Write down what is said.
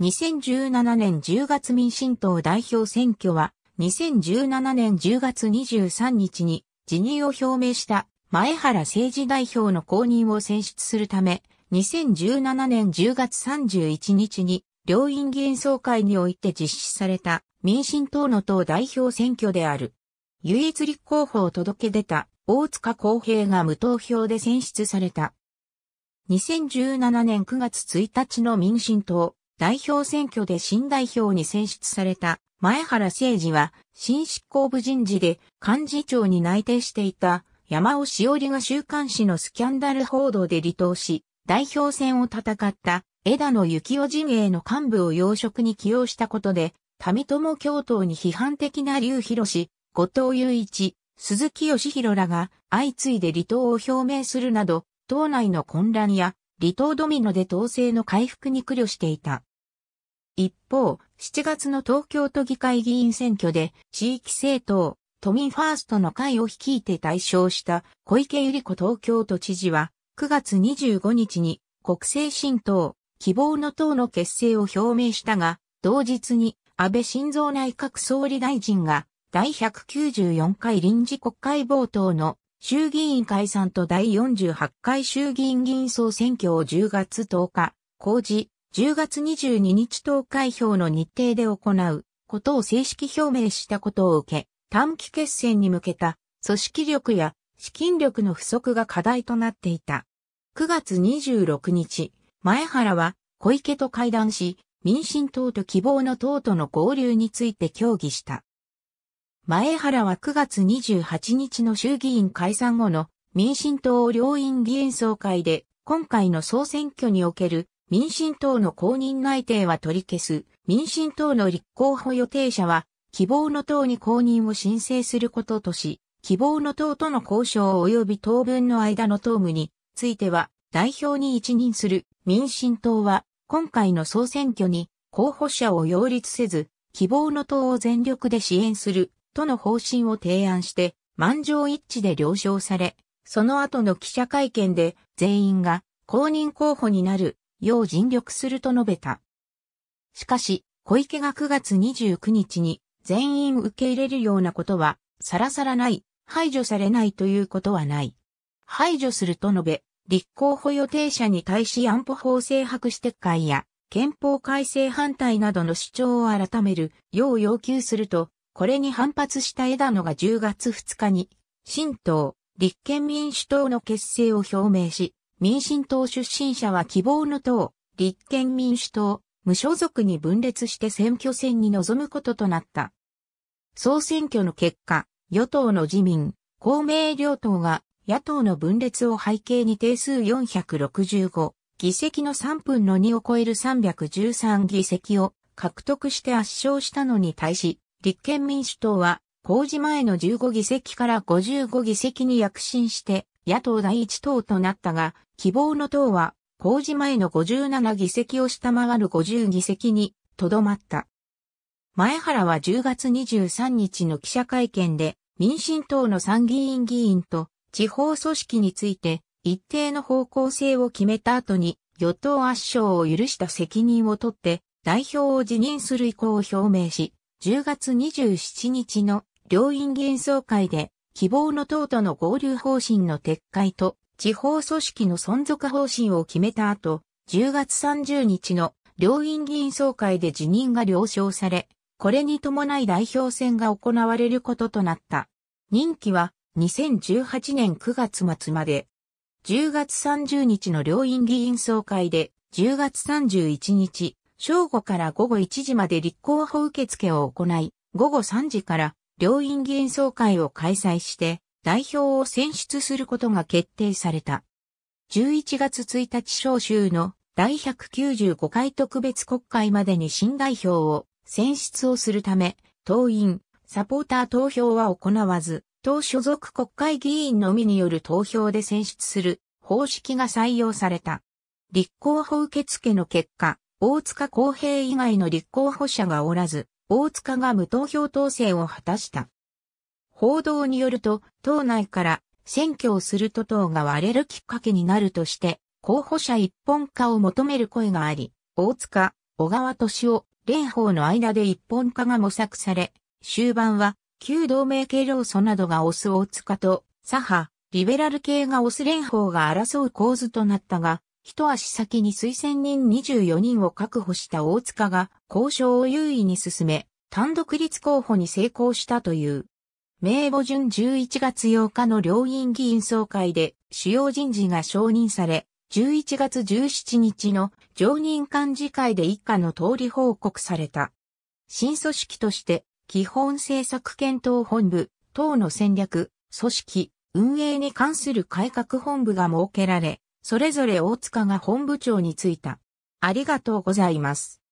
2017年10月民進党代表選挙は、2017年10月23日に辞任を表明した前原政治代表の公認を選出するため、2017年10月31日に両院議員総会において実施された民進党の党代表選挙である。唯一立候補を届け出た大塚公平が無投票で選出された。2017年9月1日の民進党代表選挙で新代表に選出された前原誠司は新執行部人事で幹事長に内定していた山尾しおりが週刊誌のスキャンダル報道で離党し、代表選を戦った枝野幸男陣営の幹部を要職に起用したことで、民友共闘に批判的な劉広氏、後藤雄一、鈴木義弘らが相次いで離党を表明するなど、党内の混乱や離党ドミノで党勢の回復に苦慮していた。一方、7月の東京都議会議員選挙で、地域政党、都民ファーストの会を率いて対象した小池百合子東京都知事は、9月25日に国政新党、希望の党の結成を表明したが、同日に安倍晋三内閣総理大臣が第194回臨時国会冒頭の衆議院解散と第48回衆議院議員総選挙を10月10日、公示、10月22日投開票の日程で行うことを正式表明したことを受け、短期決戦に向けた組織力や資金力の不足が課題となっていた。9月26日、前原は小池と会談し、民進党と希望の党との合流について協議した。前原は9月28日の衆議院解散後の民進党両院議員総会で今回の総選挙における民進党の公認内定は取り消す、民進党の立候補予定者は、希望の党に公認を申請することとし、希望の党との交渉及び当分の間の党務については、代表に一任する民進党は、今回の総選挙に候補者を擁立せず、希望の党を全力で支援するとの方針を提案して、満場一致で了承され、その後の記者会見で全員が公認候補になる要尽力すると述べた。しかし、小池が9月29日に全員受け入れるようなことは、さらさらない、排除されないということはない。排除すると述べ、立候補予定者に対し安保法制白紙撤回や憲法改正反対などの主張を改めるよう要求すると、これに反発した枝野が10月2日に、新党、立憲民主党の結成を表明し、民進党出身者は希望の党、立憲民主党、無所属に分裂して選挙戦に臨むこととなった。総選挙の結果、与党の自民、公明両党が野党の分裂を背景に定数465、議席の3分の2を超える313議席を獲得して圧勝したのに対し、立憲民主党は公示前の15議席から55議席に躍進して野党第一党となったが、希望の党は、公示前の57議席を下回る50議席に、とどまった。前原は10月23日の記者会見で、民進党の参議院議員と地方組織について一定の方向性を決めた後に与党圧勝を許した責任を取って代表を辞任する意向を表明し、10月27日の両院議員総会で希望の党との合流方針の撤回と、地方組織の存続方針を決めた後、10月30日の両院議員総会で辞任が了承され、これに伴い代表選が行われることとなった。任期は2018年9月末まで。10月30日の両院議員総会で、10月31日、正午から午後1時まで立候補受付を行い、午後3時から両院議員総会を開催して代表を選出することが決定された。11月1日召集の第195回特別国会までに新代表を選出をするため、党員、サポーター投票は行わず、党所属国会議員のみによる投票で選出する方式が採用された。立候補受付の結果、大塚公平以外の立候補者がおらず、大塚が無投票当選を果たした。報道によると、党内から選挙をすると党が割れるきっかけになるとして、候補者一本化を求める声があり、大塚、小川敏夫、蓮舫の間で一本化が模索され、終盤は、旧同盟系労組などが押す大塚と、左派、リベラル系が押す蓮舫が争う構図となったが、一足先に推薦人24人を確保した大塚が交渉を優位に進め、単独立候補に成功したという。名簿順11月8日の両院議員総会で主要人事が承認され、11月17日の常任幹事会で一家の通り報告された。新組織として、基本政策検討本部、党の戦略、組織、運営に関する改革本部が設けられ、それぞれ大塚が本部長に就いた。ありがとうございます。